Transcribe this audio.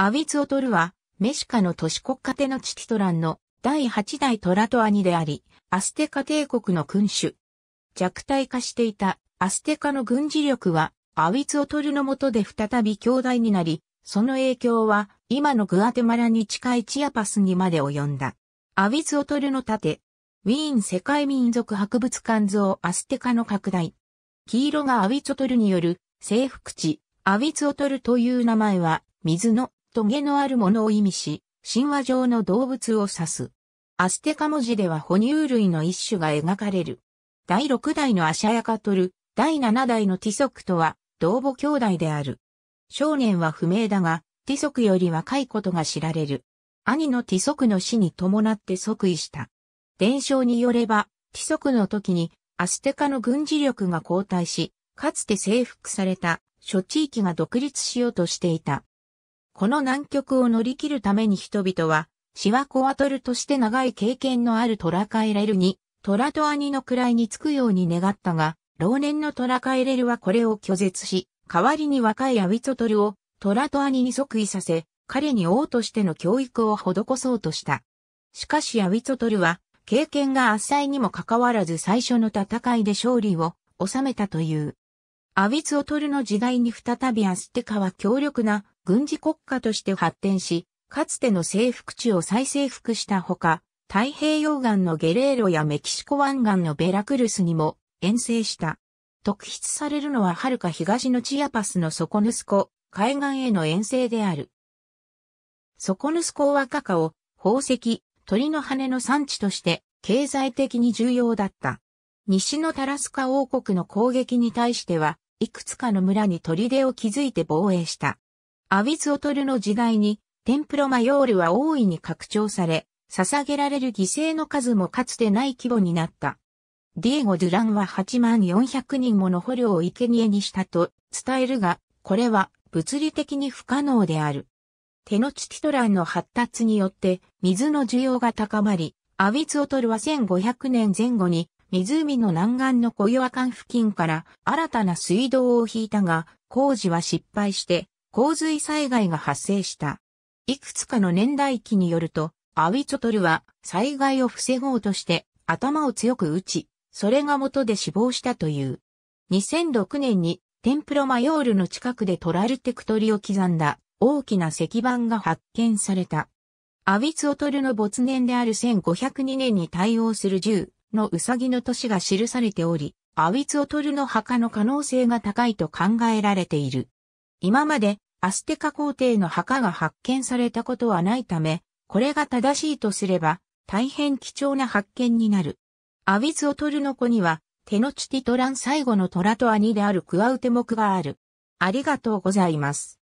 アウィツオトルは、メシカの都市国家テのチティトランの第8代トラトアニであり、アステカ帝国の君主。弱体化していたアステカの軍事力は、アウィツオトルの下で再び強大になり、その影響は、今のグアテマラに近いチアパスにまで及んだ。アウィツオトルの盾。ウィーン世界民族博物館像アステカの拡大。黄色がアウィツオトルによる征服地、アウィツオトルという名前は、水のトゲのあるものを意味し、神話上の動物を指す。アステカ文字では哺乳類の一種が描かれる。第6代のアシャヤカトル、第7代のティソクとは、同母兄弟である。少年は不明だが、ティソクより若いことが知られる。兄のティソクの死に伴って即位した。伝承によれば、ティソクの時に、アステカの軍事力が後退し、かつて征服された諸地域が独立しようとしていた。この難局を乗り切るために人々は、シワコワトルとして長い経験のあるトラカエレルに、トラと兄の位につくように願ったが、老年のトラカエレルはこれを拒絶し、代わりに若いアウィツトルをトラと兄に即位させ、彼に王としての教育を施そうとした。しかしアウィツトルは、経験が浅いにもかかわらず最初の戦いで勝利を収めたという。アビツオトルの時代に再びアステカは強力な軍事国家として発展し、かつての征服地を再征服したほか、太平洋岸のゲレーロやメキシコ湾岸のベラクルスにも遠征した。特筆されるのは遥か東のチアパスのソコヌスコ、海岸への遠征である。ソコヌスコはカカオ、宝石、鳥の羽の産地として経済的に重要だった。西のタラスカ王国の攻撃に対しては、いくつかの村に砦を築いて防衛した。アビズオトルの時代に、テンプロマヨールは大いに拡張され、捧げられる犠牲の数もかつてない規模になった。ディエゴ・ドゥランは8万400人もの捕虜を生贄にしたと伝えるが、これは物理的に不可能である。テノチティトランの発達によって水の需要が高まり、アビツオトルは1500年前後に湖の南岸の小岩間付近から新たな水道を引いたが、工事は失敗して洪水災害が発生した。いくつかの年代記によると、アウィチョトルは災害を防ごうとして頭を強く打ち、それが元で死亡したという。2006年にテンプロマヨールの近くでトラルテクトリを刻んだ大きな石板が発見された。アウィツオトルの没年である1502年に対応する銃、のうさぎの年が記されており、アウィツオトルの墓の可能性が高いと考えられている。今までアステカ皇帝の墓が発見されたことはないため、これが正しいとすれば、大変貴重な発見になる。アウィツオトルの子には、テノチティトラン最後の虎と兄であるクアウテモクがある。ありがとうございます。